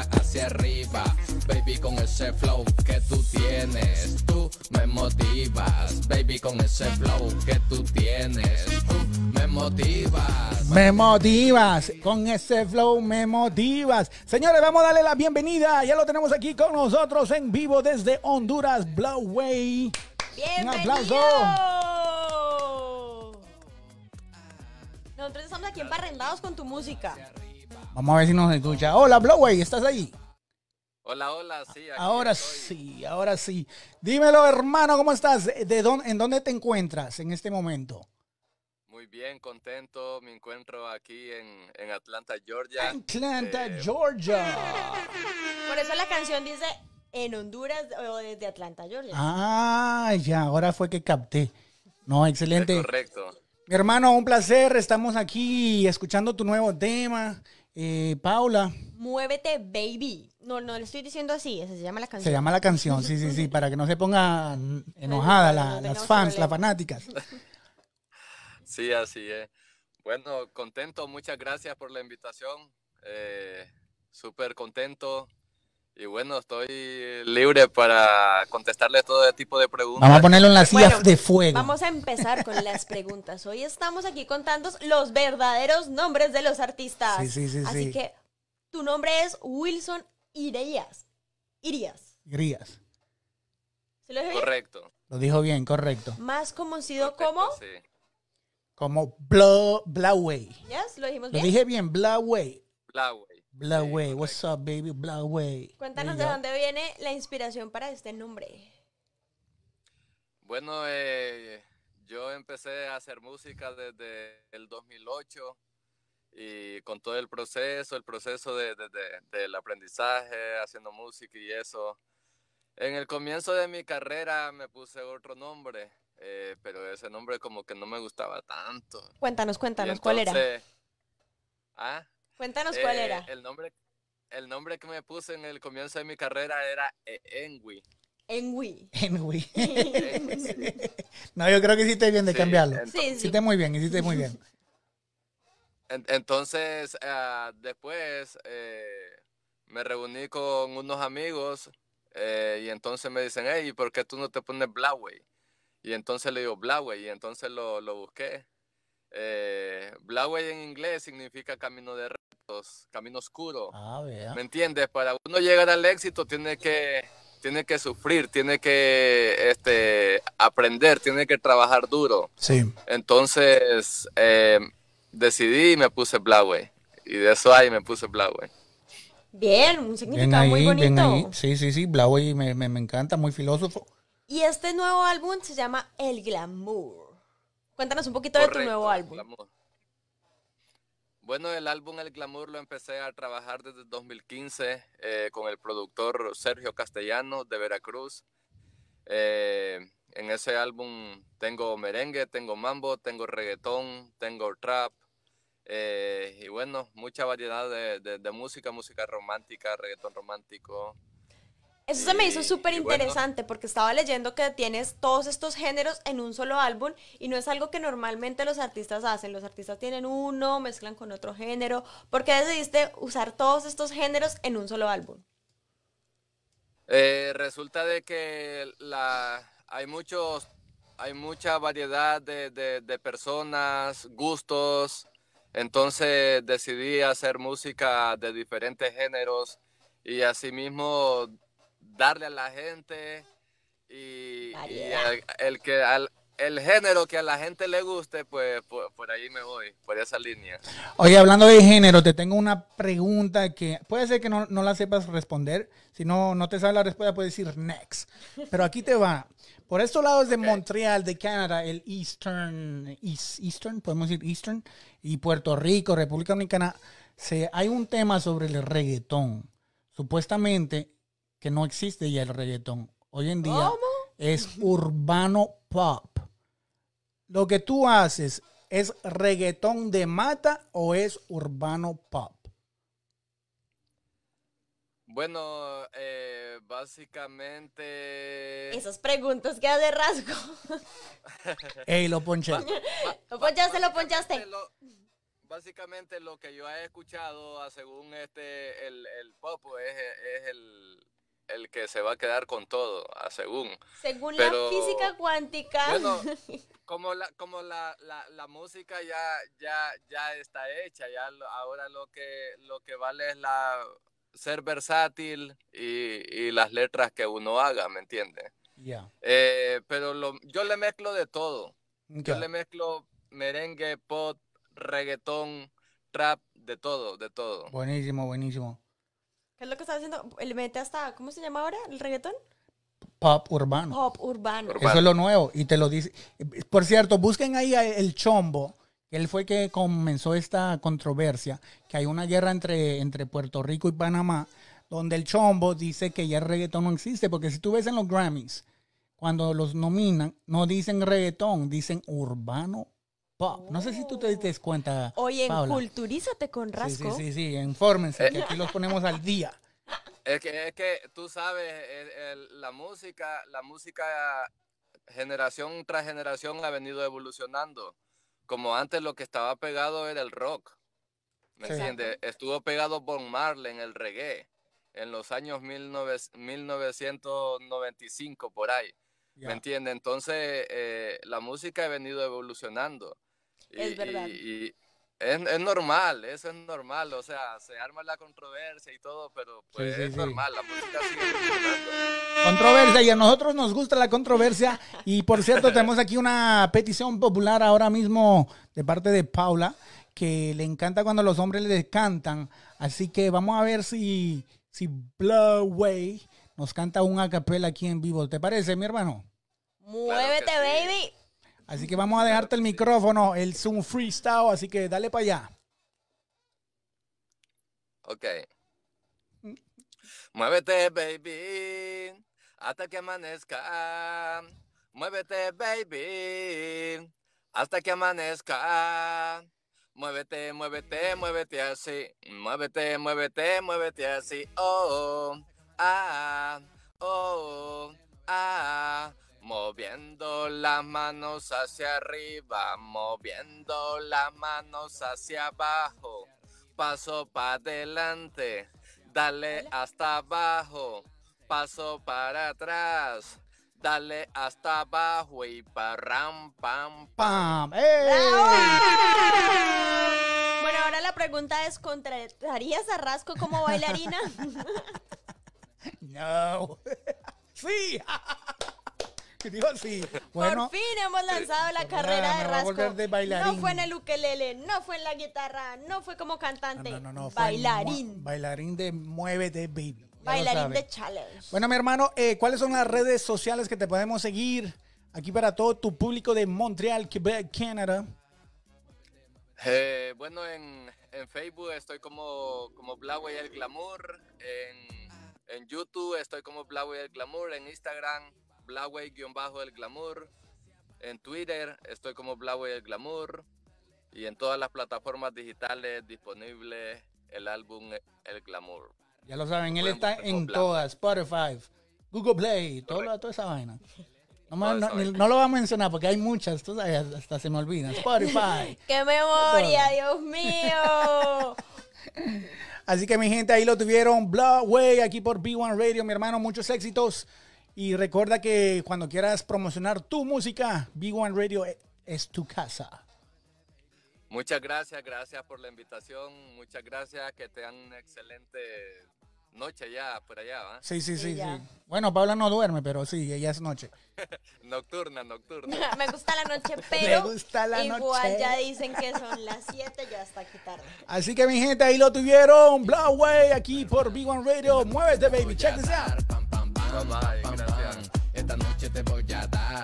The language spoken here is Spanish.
hacia arriba. Baby, con ese flow que tú tienes, tú me motivas. Baby, con ese flow que tú tienes, tú me motivas. Me motivas, con ese flow me motivas. Señores, vamos a darle la bienvenida. Ya lo tenemos aquí con nosotros en vivo desde Honduras, Blowway. Un aplauso. Nosotros estamos aquí emparrendados con tu música. Vamos a ver si nos escucha. Hola, Blowway, ¿estás ahí? Hola, hola, sí. ahora sí, ahora sí. Dímelo, hermano, ¿cómo estás? ¿De dónde, ¿En dónde te encuentras en este momento? Muy bien, contento. Me encuentro aquí en, Atlanta, Georgia. Atlanta, eh, Georgia. Por eso la canción dice en Honduras o desde Atlanta, Georgia. Ah, ya, ahora fue que capté. No, excelente. correcto. hermano, un placer. Estamos aquí escuchando tu nuevo tema. Eh, Paula. Muévete, baby. No, no le estoy diciendo así, se llama la canción. Se llama la canción, sí, sí, sí, para que no se ponga enojada las fans, las fanáticas. Sí, así es. Bueno, contento, muchas gracias por la invitación. Eh, Súper contento y bueno, estoy libre para contestarle todo tipo de preguntas. Vamos a ponerlo en las silla de fuego. Vamos a empezar con las preguntas. Hoy estamos aquí contando los verdaderos nombres de los artistas. Sí, sí, sí. Así que tu nombre es Wilson Irías. Irías. Irías. ¿Se lo Correcto. Lo dijo bien, correcto. Más conocido como. Sí. Como Blaway. Yes, lo dijimos bien. Lo dije bien, Blaway. Blaway. Blaway, what's up, baby? Blaway. Cuéntanos de dónde viene la inspiración para este nombre. Bueno, eh, yo empecé a hacer música desde el 2008 y con todo el proceso, el proceso del aprendizaje, haciendo música y eso. En el comienzo de mi carrera me puse otro nombre, eh, pero ese nombre como que no me gustaba tanto. Cuéntanos, cuéntanos, ¿cuál era? ¿ah? Cuéntanos cuál eh, era. El nombre, el nombre que me puse en el comienzo de mi carrera era e-, Enwi. Enwi. Enwi. no, yo creo que hiciste bien de cambiarlo. Sí, Hiciste muy bien, hiciste muy bien. entonces, ah, después eh, me reuní con unos amigos eh, y entonces me dicen, hey, ¿por qué tú no te pones Blaway? Y entonces le digo Blaway y entonces lo, busqué. Eh, en inglés significa camino de los camino oscuro. Ah, ¿Me entiendes? Para uno llegar al éxito tiene que, tiene que sufrir, tiene que este, aprender, tiene que trabajar duro. Sí. Entonces eh, decidí y me puse Blaue Y de eso ahí me puse Blaue. Bien, un significado muy bonito. Sí, sí, sí, Blaue me, me, me encanta, muy filósofo. Y este nuevo álbum se llama El Glamour. Cuéntanos un poquito de tu nuevo álbum. Bueno, el álbum El Glamour lo empecé a trabajar desde 2015 eh, con el productor Sergio Castellano de Veracruz. Eh, en ese álbum tengo merengue, tengo mambo, tengo reggaetón, tengo trap. Eh, y bueno, mucha variedad de, de música, música romántica, reggaetón romántico, eso se me hizo súper interesante porque estaba leyendo que tienes todos estos géneros en un solo álbum y no es algo que normalmente los artistas hacen. Los artistas tienen uno, mezclan con otro género. ¿Por qué decidiste usar todos estos géneros en un solo álbum? Eh, resulta de que la, hay, muchos, hay mucha variedad de, de, de personas, gustos. Entonces decidí hacer música de diferentes géneros y asimismo darle a la gente y, el, que el género que a la gente le guste, pues, pues por, ahí me voy, por esa línea. Oye, hablando de género, te tengo una pregunta que puede ser que no, no la sepas responder. Si no, no te sale la respuesta, puedes decir next. Pero aquí te va. Por estos lados de Montreal, de Canadá, el Eastern, East, Eastern, podemos decir Eastern, y Puerto Rico, República Dominicana, se, hay un tema sobre el reggaetón. Supuestamente que no existe ya el reggaetón. Hoy en día es urbano pop. Lo que tú haces es reggaetón de mata o es urbano pop. Bueno, eh, básicamente. Esas preguntas que hace rasgo. Ey, lo ponchaste. lo ponchaste, lo ponchaste. básicamente lo que yo he escuchado, ah, según este, el, el pop, pues, es el, el que se va a quedar con todo, ah, según. Según la física cuántica. como la, como la, la, la, música ya, ya, ya está hecha, ya ahora lo que, lo que vale es la ser versátil y, y las letras que uno haga, ¿me entiendes? Eh, pero lo, yo le mezclo de todo. Yo le mezclo merengue, pop, reggaetón, trap, de todo, de todo. Buenísimo, buenísimo. ¿Qué es lo que está haciendo? el mete hasta, ¿cómo se llama ahora? ¿El reggaetón? Pop urbano. Pop urbano. Eso es lo nuevo. Y te lo dice. Por cierto, busquen ahí a el chombo. Él fue que comenzó esta controversia, que hay una guerra entre, entre Puerto Rico y Panamá, donde el chombo dice que ya el reggaetón no existe, porque si tú ves en los Grammys, cuando los nominan, no dicen reggaetón, dicen urbano no sé si tú te diste cuenta. Oye, culturízate con Rasco. Sí, sí, sí, sí, infórmense, que aquí eh. los ponemos al día. Es que, es que tú sabes, la música, la música generación tras generación ha venido evolucionando. Como antes lo que estaba pegado era el rock. ¿Me entiendes? Estuvo pegado Bon Marley en el reggae en los años 1995 por ahí. ¿Me entiende? Entonces, eh, la música ha venido evolucionando. Y, es verdad. Y, es, normal, eso es normal. O sea, se arma la controversia y todo, pero pues es normal, la música Controversia, y a nosotros nos gusta la controversia. Y por cierto, tenemos aquí una petición popular ahora mismo de parte de Paula, que le encanta cuando los hombres le cantan. Así que vamos a ver si, si Blow Way nos canta un a aquí en vivo. ¿Te parece, mi hermano? Muévete, baby. Así que vamos a dejarte el micrófono, el Zoom Freestyle, así que dale para allá. Ok. Muévete, baby, hasta que amanezca. Muévete, baby, hasta que amanezca. Muévete, muévete, muévete así. Muévete, muévete, muévete así. oh. oh ah, oh, ah. Moviendo las manos hacia arriba, moviendo las manos hacia abajo. Paso para adelante, dale hasta abajo. Paso para atrás, dale hasta abajo y parram, pam, pam. Bueno, ahora la pregunta es, ¿contratarías a Rasco como bailarina? No. sí. Bueno, Por fin hemos lanzado la eh, carrera de Rasco. no fue en el ukelele, no fue en la guitarra, no fue como cantante. bailarín. Bailarín de de baby. Bailarín de challenge. Bueno, mi hermano, eh, ¿cuáles son las redes sociales que te podemos seguir aquí para todo tu público de Montreal, Quebec, Canadá? Eh, bueno, en, Facebook estoy como, como y el Glamour. En en YouTube estoy como blaway el Glamour, en Instagram bajo el Glamour, en Twitter estoy como blaway el Glamour y en todas las plataformas digitales disponible el álbum El Glamour. Ya lo saben, él está en todas, Spotify, Google Play, todo, toda esa vaina. No, lo va a mencionar porque hay muchas, tú sabes, hasta se me olvida. Spotify. ¡Qué memoria, Dios mío! Así que mi gente, ahí lo tuvieron. Bloodway, aquí por B1 Radio, mi hermano, muchos éxitos. Y recuerda que cuando quieras promocionar tu música, B1 Radio e-, es tu casa. Muchas gracias, gracias por la invitación, muchas gracias, que tengan un excelente noche allá, por allá, ¿va? Sí, sí, sí, sí, Bueno, Paula no duerme, pero sí, ella es noche. nocturna, nocturna. Me gusta la noche, pero Me gusta la igual ya dicen que son las 7, ya está aquí tarde. Así que mi gente, ahí lo tuvieron, away aquí por B1 Radio. Muévete, baby, check this out. Bye, bye, gracias. Esta noche te voy a dar.